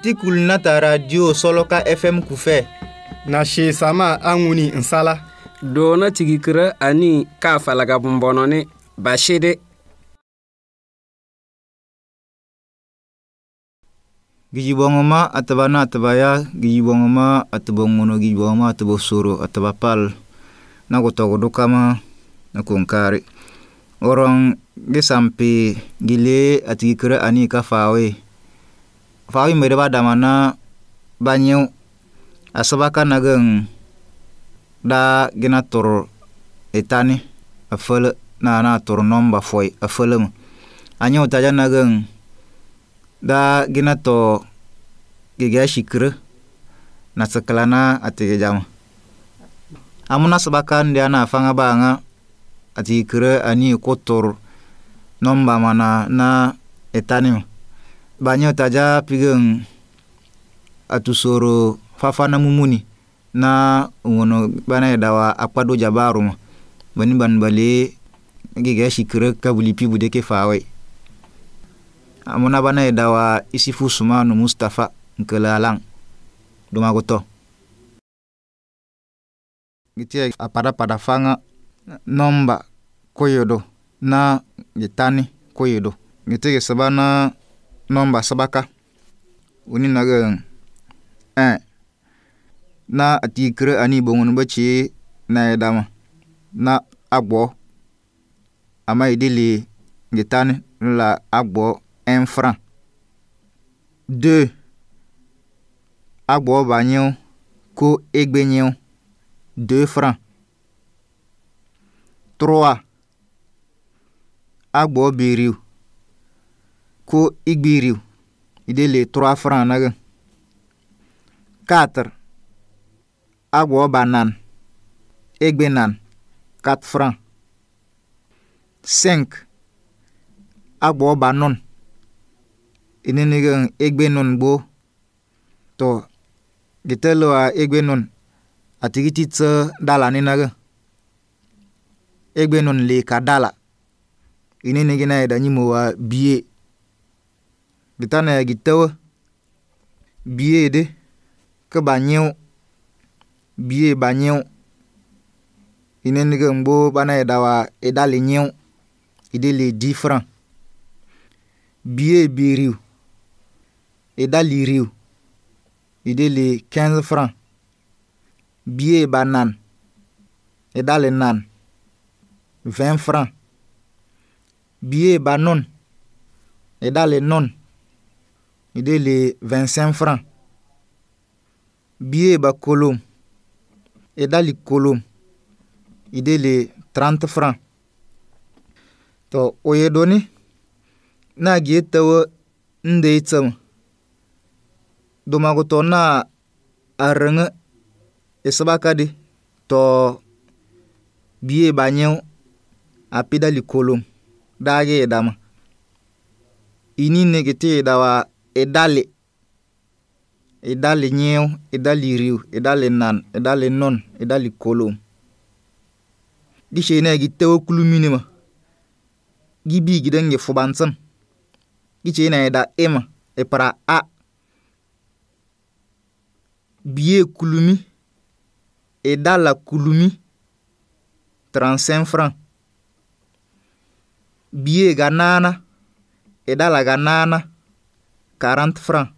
Miti Kulinata Radio Soloka FM kufɛ na shee sama anwuni nsala doona tigikirə ani kaa falaga bumbɔnɔni bashede gijibɔŋɔma ataba na ataba ya gijibɔŋɔma ataba ŋono gijibɔŋɔma ataba soro ataba pal na ku tɔgu dukama na kunkaari ɔrɔŋ gisampi gilee atigikirə ani ka faawe fawi da ba dama na ba a asaba ka da gina tur itani afele na na tur nomba foi afele mu anyo taja nagen da gina to gege shikre na sekelana atege jama amuna sebakan dia na fanga banga ati kire ani kotor nomba mana na etani mu banyo taja pigeng atu soro fafana mumuni na ngono bana dawa akpado jabaru ma bani ban bale giga shikire kabuli bude ke fawe amona bana dawa isifu sumanu mustafa nkelalang dumagoto gitia apada pada fanga nomba koyodo na gitani koyodo gitige sabana nọmba sabaka wuni nagin eh na atikire ani bongun bace na edama na agbo ama idili gitani la agbo en franc 2 agbo banyo ko egbenyo 2 francs Trois. agbo biriu ko igbiriw ide le 3 francs nage 4 agwo ba nan egbe nan 4 francs 5 agwo ba non inenige egbe non gbo to gitelo a egbe non atigiti tse dala ni nage egbe non le ka dala inenige na eda nyimo wa bie Dita na gi tewe. Bie ɖe. Ke ba nyewo. Bie ba nyewo. Ine nige mbo bana eda wa eda le nyewo. Ede le di fran. Bie biriu. Eda liriu. Ede 15 francs. Bie ba nan. Eda le nan. 20 francs. Bie ba non. E non il est les 25 francs billet ba kolom e dali kolom il est les 30 francs to o ye doni na gi tawo nde itsam e domago to na aranga e sabakadi to biye ba nyew a pidali kolom dage e dama ini negete dawa edale edale nyeo edale riu edale nan edale non edale kolom gi shene gi tewo kuluminima gi bi gidan gi fubantin gi ce na eda ima ipara a biye kulumi edala kulumi 35 francs biye ga nana edala ga nana 40 francs.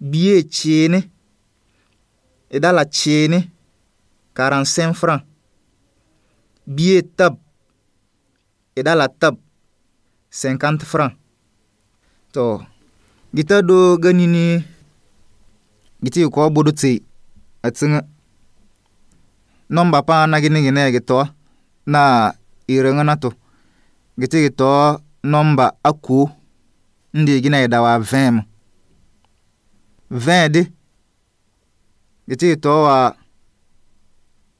Billet tiene et dans la tiene 45 francs. Billet tab et dans la tab 50 francs. To gita do ganini gita kwa bodo tsi atsinga nomba pa na gini gine gito na irenga na to gita gito nomba aku ndigi na yedawa vẽm vẽede di tɩ yetɔ wa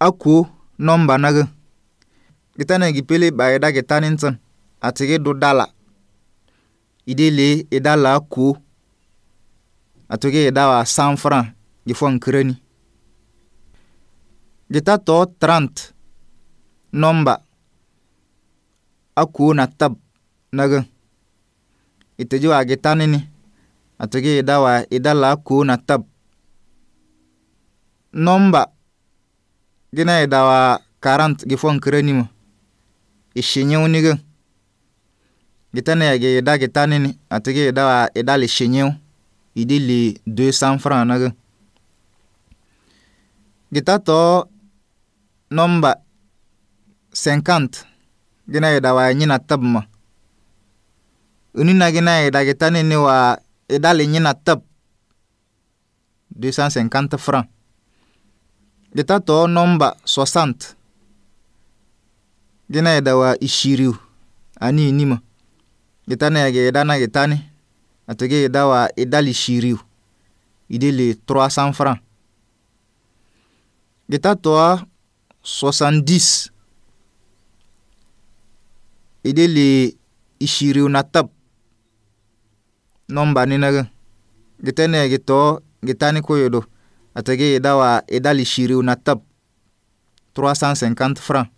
a ko nɔmba na gẽ gi ta na gi pele ba yeda gi ta ne tẽn a tɩ du dala ide le e dala a ko a tɩ gi wa san fran gi fo n kereni gi ta tɔ trant nɔmba a na tab na itiju agitanini atugi idawa idala na tab nomba gina idawa karant gifon kirenimo ishinyiw gitana yagi ida gitanini atugi idawa idal ishinye idili 200 francs nagi gita to nomba 50 gina idawa nyina tabma uninagina idagitani ni wa idali nyina tep 250 francs gita to nomba 60 gina ida wa ishiriu ani inima gitani agi idana gitani atugi ida wa idali shiriu idili 300 francs gita toa 70 idili ishiriu na tep nomba nombaninagin gitene gito gitani do, ategi idawa idali shiri na tab 350 francs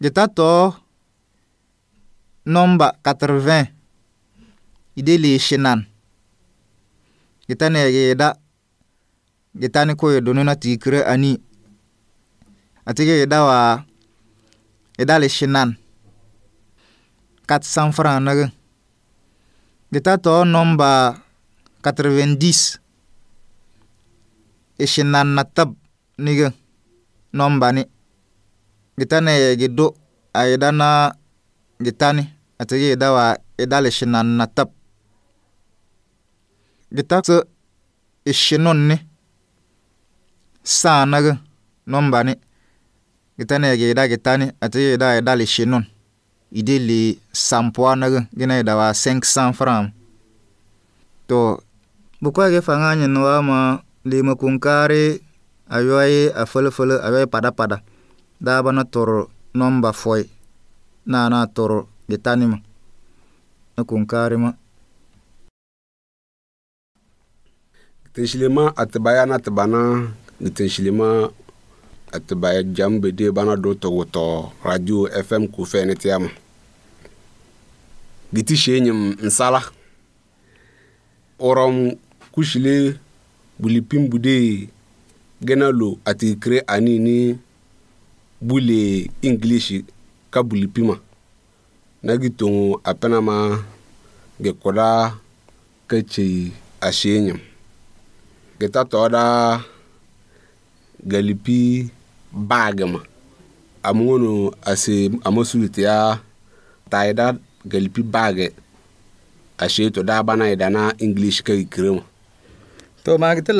gita to nomba 80 Ideli shinan gitane gida gitani do nuna tikre ani atigi idawa idali shinan 400 francs nagin de tato nomba 90 ishinan na tab nige nombani gitane gido aidana gitani atigi idawa idal ishinan na tab so ishinun ni sanage nombani gitane gida gitani atigi ida idal ishinun i de le sampoanag gi na yeda waa 500 franc to bu kwa ge fanga nyen wa ma le makunkare ayoye a fele fele ayoye pada pada da ba na toro nomba foy na na toro de tani ma na kunkare ma tenshilema atibaya na tibana ni tenshilema atibaya jam bede bana do togoto radio fm ku fene tiama giti shenyim nsala orom kushile bulipin bude gena lo ati kre ani ni bule english ka bulipima nagi tongo apena ma ge koda ka chei ashenyim geta toda galipi bag ma amungono ase amosuluti ya taida galipi bag ashe to da bana ida na english kai kire ma to ma gita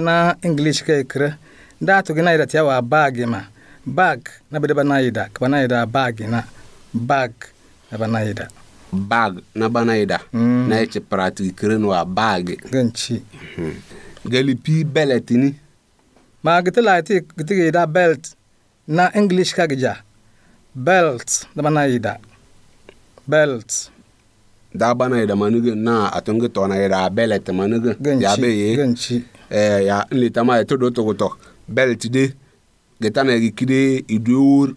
na english ma bag na bana ida ka bana ida na bag na bana ida bag na bana ida mm. na wa galipi beletini ma giti laiti giti ga da belt na english ka gija belt da bana da belt da bana manu gin na atunga tona yida belt gin ya be ye ganci eh ya nli tama to do to to belt de gita na kide idur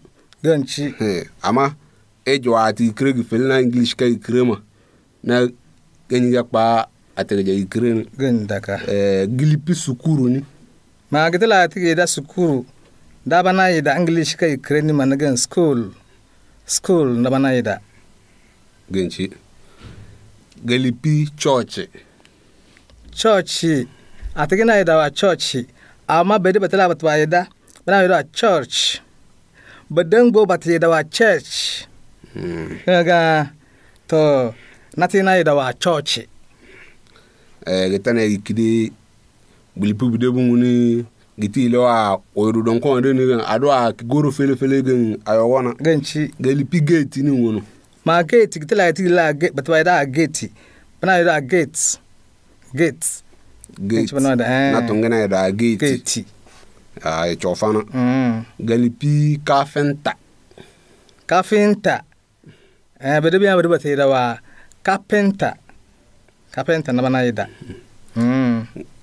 e ganci eh ama e jo ati kire gi fel na english ka ma na ganyi ga pa atege kire. ganda daka. eh gilipi sukuru ni maagidila da sukuru dabanayida englishka ikreni managen school school nabanayida genci galipi church church da wa church ama bedi batila batbayida banayida wa church badengo da wa church hmm. kaga to da wa church eh, gitana ikidi gilipi bude bunguni giti ilo a oyodo don kon de ni ado a goro fele fele gen ayo wana genchi gilipi gate ni wono ma gate giti la giti la gate but why da gate bana da gate gate gate bana da eh na tongena da gate gate ah e chofana mm gilipi carpenter carpenter eh bede bi abede batira wa carpenter carpenter na bana da mm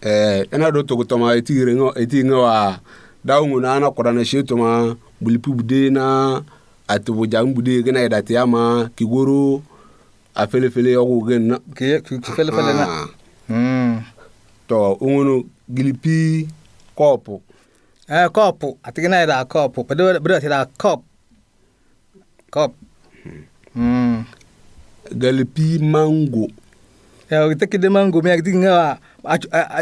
eh ena do to toma etire ngo etinga wa daungu na na kora na sheto ma bulipu bude na atubu jang bude gena edate ama kigoro afele fele yoku gena ke fele fele na mm to ungunu gilipi kopo eh kopo atigena eda kopo bedo bedo tida kop kop hmm. mm galipi mango tekidema ngomi agdi nga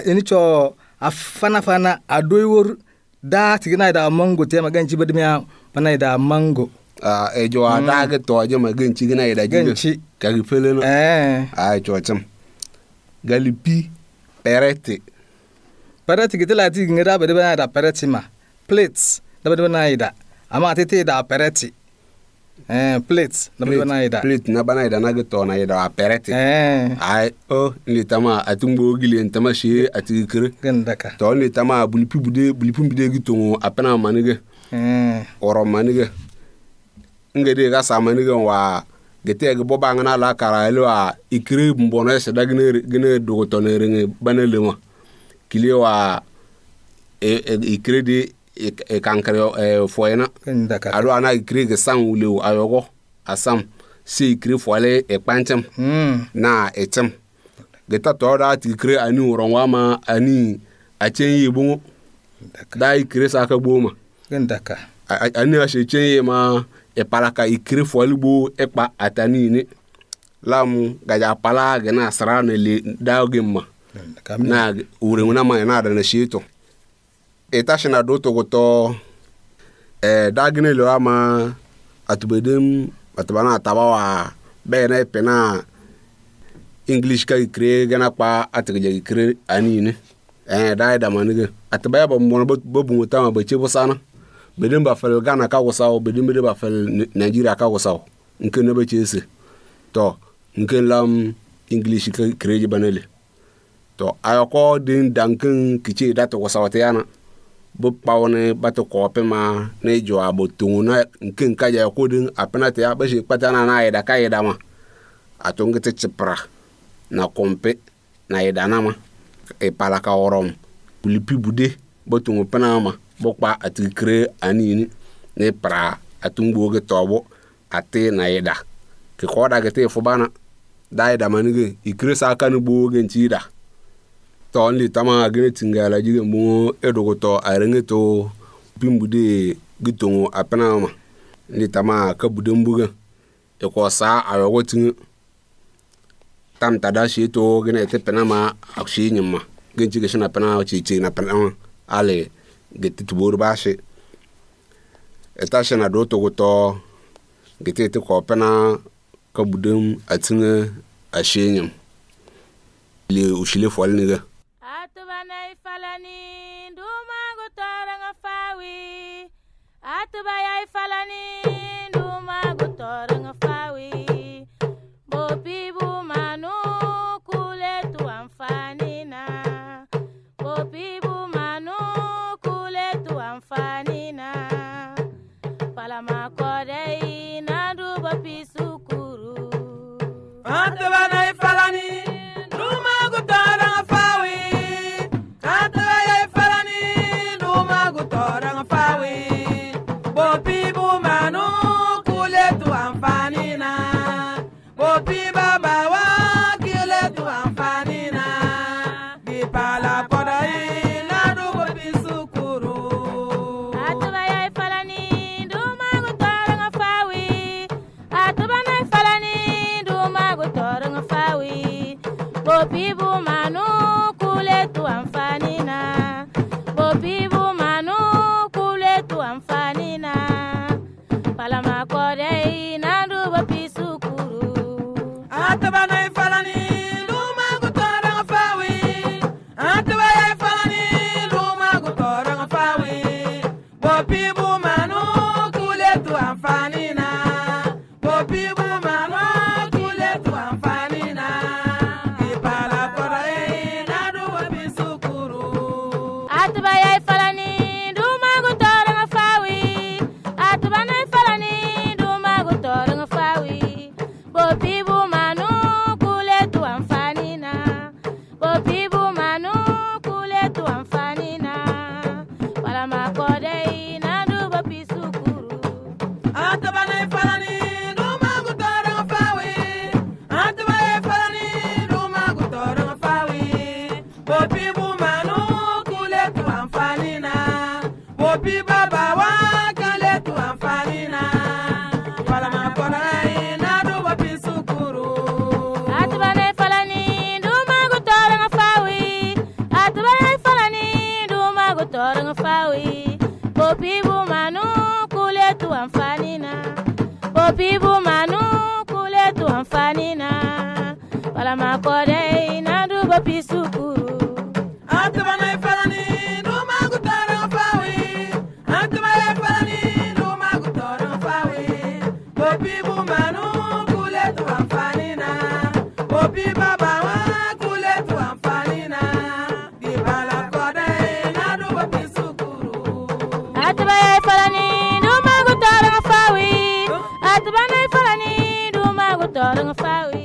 ini cho afana ah, fana adoi wor da tigina da mango te magan ci badmi ma bana da mango a e jo ada ga to je ma ganchi gina da ganchi ka gifele no eh a ah, cho cham galipi perete perete gitela ti ngira bade bana da perete ma plates da bade bana ida ama tete da perete Eh, plate na bana yida plate na bana yida na gito na yida aperete eh ai oh, o ni tama atumbo ogile ntama shi atikire gendaka to ni tama bulipi bude bulipi bude gito apena manige eh oro manige ngede ka sa manige wa gete ga boba ngana la kara elo a ikire mbono ese da gine gine dogoto ne ringe bana ma kile wa e ikire e de kankere eh, foyena alo ana ikiri ke san wule ayogo asam si ikiri foale ekpanchem hmm. na echem geta to da ti ikiri ani uronwa ma ani achen yi bungo da ikiri ka gboma ndaka ani ashe chen yi ma epalaka ikiri foyale bo ekpa atani ni lamu gaja pala gena sara ne le ma na urenuna ma na da na shito itasina do togotɔ ɛɛ eh, dagine le ama atubedem atabana ataba wa bɛyɛ na pɛna english ka ikire gana kpa atigɛjɛ ikire ani ne ɛɛ eh, da yɛ dama ba mɔna bɛ bungo ta ma bɛ sana bedim ba fɛl ghana ka wasa o bedem ba fɛl nigeria ka wasa o nke ne bɛ tse se nke lam english ka ikire jibanele, to ne le tɔ ayɔkɔ den dankin kitse da tɔgɔ sawatɛ yana. bu kpawo ni bati ma ni jɔ a bo tuŋu na nkin ka jɛ ko din a pina ti a kpata na na da ka yida ma a tun ti na kumpi na da na ma e pala ka wɔrɔm pulipi bude bu tuŋu pina ma bu kpa a ani ni ni pra a ge tobo ki tɔbu a ti na yida ki kɔɔda ki te fuba na da yida ma ni ge i sa ka ni gbo ge da. tɔ n le tama agene tinga la jige mo edogotɔ arenge to pimbude gitongo apena ma n le tama ka budem buga ekɔ saa ayɔgo tiŋe tam tada shi to gene te pena ma akshi nyima gen jige shina pena chi chi na pena ma ale gete tubor ba shi eta shina do to gotɔ gete te ko pena ka budem atiŋe ashe nyim le ushile fɔli nige faranay falani ndumago toranga fawi atubayay falani ndumago toranga fawi bopi bu manu kuletu amfanina bopi bu manu kuletu amfanina day. Be my. gonna fall.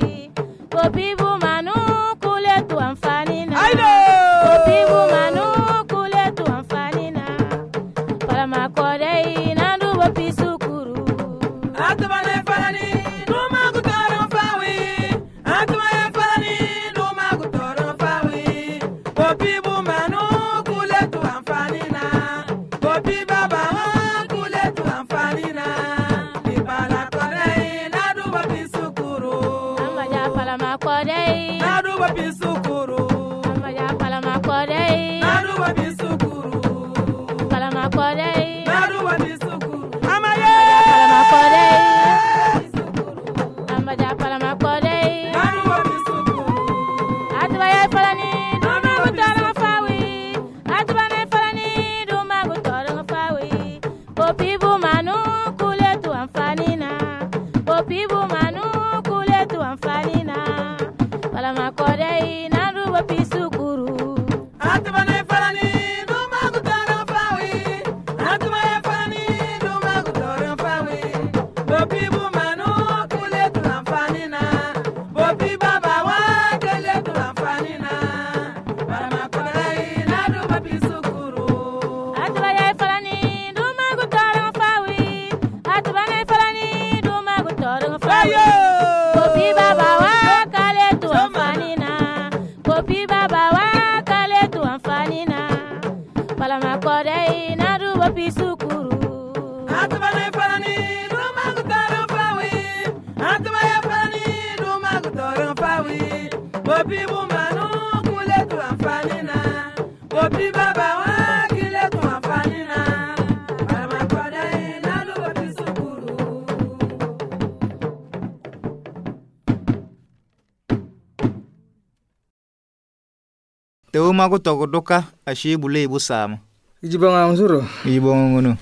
ma gu togu duka ashe bule bu sama jibon an suro ma. ngono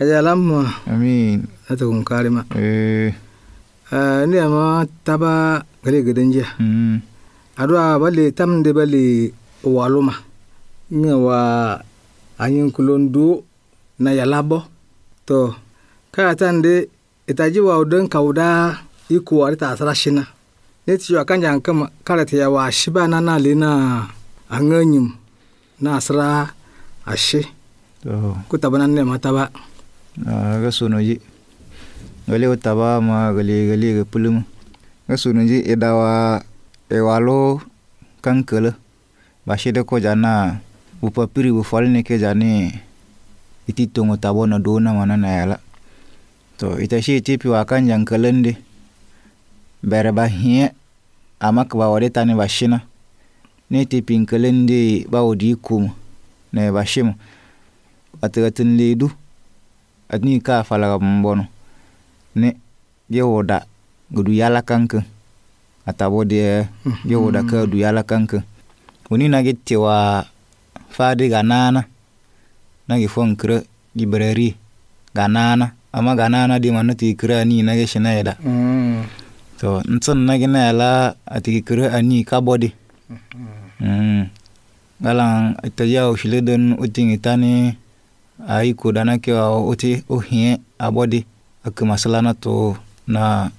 aja lamma amin ata kun karima eh, eh ni ama taba gale a mm adwa bale tamde bale ma. ni wa ye n anyin do na k'a ya taa tande itaji wa udon ko a ta sin na. ne ti jan kama. nkama karate ya wa a si shiba na na anganyim nasra ashe oh. kutaba nanne mataba ga gale gali utaba ma gale gale ga pulum ga ji edawa ewalo kankele bashede ko jana bupa piri bu falne ke jani iti tongo tabo na dona mana na yala to ita shi iti piwa kan jangkelende bere bahie ama kebawade tani shina ne ti pinkelende baudi kum ne bashim atiratin ledu atni ka falaga mbono ne yewoda gudu yala kanka atabo de yewoda ka du yala kanka woni nage tewa fadi ganana nage fonkre librari ganana ama ganana di manu ti kira ni nage shinaida mm. so ntson nage na yala atiki kira ani kabodi mm -hmm. mm. galan itaja ushileden uting itani ai kudana ke uti uhie abodi aku masalana to na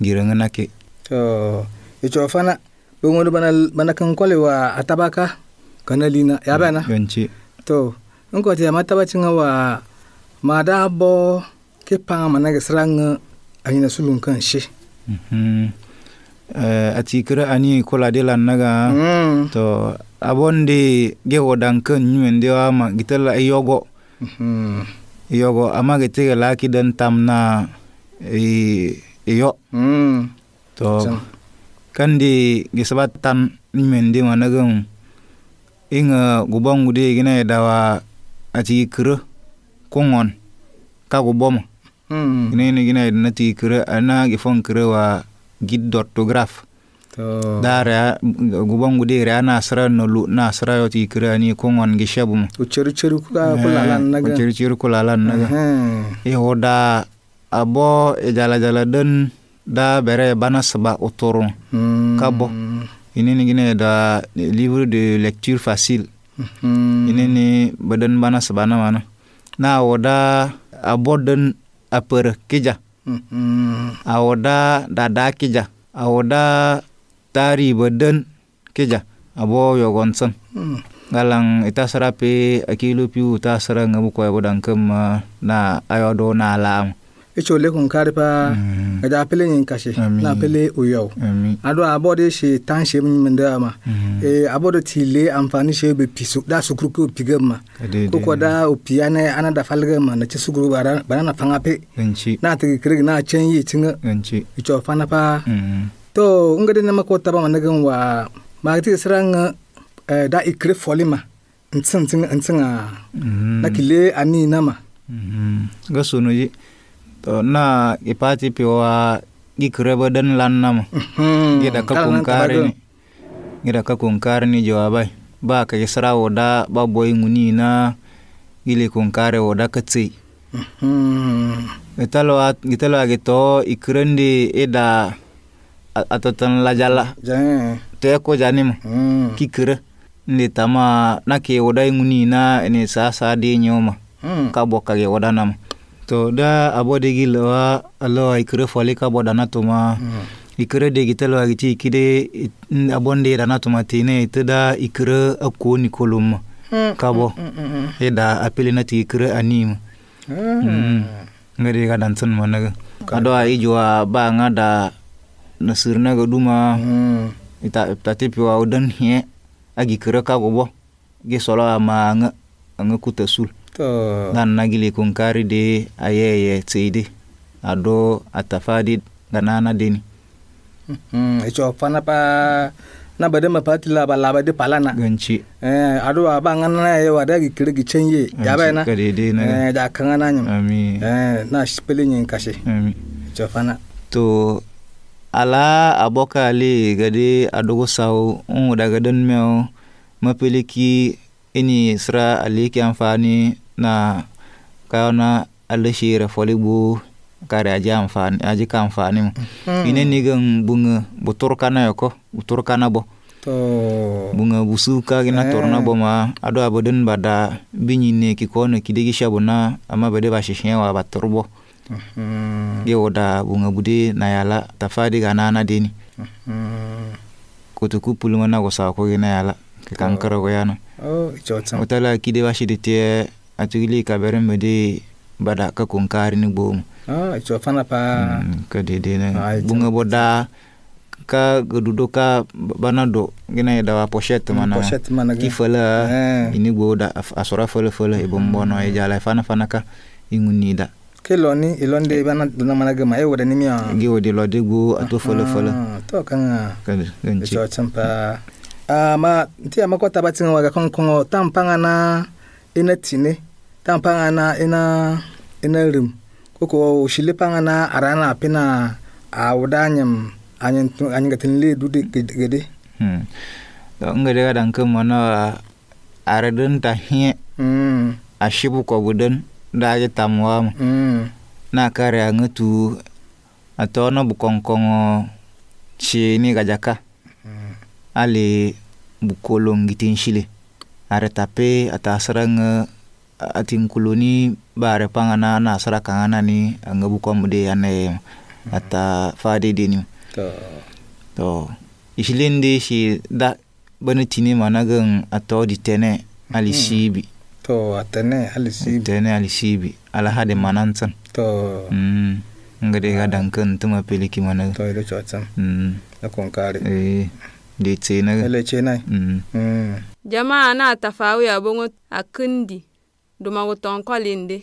girengena ke to icho fana bungo bana bana kan kole wa atabaka kanalina ya bana hmm, yanci to in ko ta mata bacin wa madabo ke pa mana ga sranga anyina sulun kan shi mhm Eh, ati kira ani kola de lan naga mm. to di ge wodan kan nyuen de wa ma gitala e yogo hmm. e yogo ama gete la ki dan tamna e, e yo hmm. to kan di ge sabatan nyuen de ma naga inga gubong gude gina dawa ati kira kongon ka gubom mm. gina gina na ti kira ana ge fon kira wa giddo orthographe dara gubon gude ra nasra no lu nasra yo ti kirani ko ngon gi shabu mu uceru ceru kula eh, kulalan naga uceru ceru kulalan naga e hoda abo e jala jala den da bere bana seba otoron hmm. kabo ini ni gine da livre de lecture facile hmm. ini ni badan bana sebana mana na oda abo den aper keja Mm-hmm. awoda dada kija awoda tari beden kija abo yogon sen mm. galang ita serapi akilu piu ta sara ngabu kwa kem eh, na ayodo na alam itsɛ ole kun kari paa mm-hmm. ɛdi apele nyin kasi na apele oyɔ ado abɔ de se tan se min de ama ee ti le anfani se be pi da sukuru o opi ge ma koko da opi ana ana da fali ge ma na ti sukuru bara bara na fanga pe na tigi kirigi na tiɲɛ yi tiŋa itsɛ fana pa mm-hmm. to n gadi nama ko taba ma ne ge wa ma ti sira ŋa eh, da ikiri fɔli ma n tiŋ tiŋa n tiŋa na kile ani na ma. n ka ye. to na ipachi piwa gikrebo den lan nama mm-hmm. gida kakun karini gida kakun karini jawabai ba ka isra wada ba boy nguni na gili kun kare katsi mm-hmm. gitalo at gitalo agito ikrendi eda atotan lajala te e ko janima mm. kikre ndi tama na ke wada nguni na ni sasa di nyoma mm. kaboka ge wada nama to da abo de gi lo lo ikre fole ka bo dana tuma ikure de gi telo agi ti abo abonde dana ma tine ite da ikure aku ni kolum ka bo e da apele na ti anim ngere ga dan sun mana ka do ai ba nga da nasirna ga duma ita tati piwa udan he agi kure ka bo bo ge solo ama nga nga kutasul to ngan nagili kari de ayeye tsidi ado atafadi ganana deni hmm, ico fana pa na bade ma pati la ba bade palana ganci eh ado aba ngana na ye wada gi kire gi chenye ya ba ya na eh da kan ana nyam ami eh na shipeli nyin kashe ami ico fana to ala aboka ali gade adogo sau un daga don mew mapeliki ini sra ali ki amfani na kayana shire shira folibu kare aji amfani aji ka amfani mu mm. ine ni gan bunga butur kana yoko butur kana bo bunga busuka gina torna bo eh. ma ado abodin bada binyi ne ki kono kidegi shabu na ama bade ba sheshen wa batur bo hmm. ge oda bunga budi na yala tafadi ga na dini hmm. kutuku pulu mana go gosa ko gina yala kankara koyano o oh, tala kide washidi tiye atugili kaberin mudi bada ka kari ni gbomu oh, co fana pa hmm, ka ah, bunga boda ka gedudo ka bana do gina ya dawa pochette hmm, mana pochette mana ki eh. ini boda, asora fala fala hmm. ibu mbono e jala e fana fana ka inguni da ke loni ilonde e bana dona mana gama e woda ni mi ge wodi lode gbo ato ah, fele fele to kan ka ganci e co ama ma nti ama kwa tabati nga waga kongo tampanga na ina tine tampanga na ina ina rim koko ushile panga na arana apina awudanyam anyen anyen gatin le dude gede hmm to ngede ga dan kemo aradun araden tahie hmm ashibu ko buden daje tamwa hmm na kare angetu atono bukongkongo chini gajaka hmm ali bukolong gitin shile are tape ata saranga atin kuloni bare pangana na sara kangana ni anga bukom de ane ata fade deni to to ishilende shi da bana tini managan ato di tene alisibi hmm. to atene alisibi tene alisibi ala hade manantan to mm ngade ah. ga dankan tuma peliki managan to ido chotsan mm la konkare eh leceenaga eleceenai mm. mm. jamaa na tafawiya boŋo a kindi dumagu tonkolinde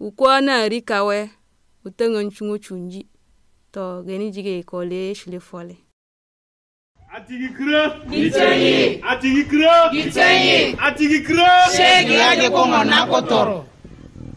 wuko na rika we wutöŋön cuŋo cunji to geni jige kole shule fole atigi kro gitönyi atigi kro gitönyi atigi kro shegi aje koŋo na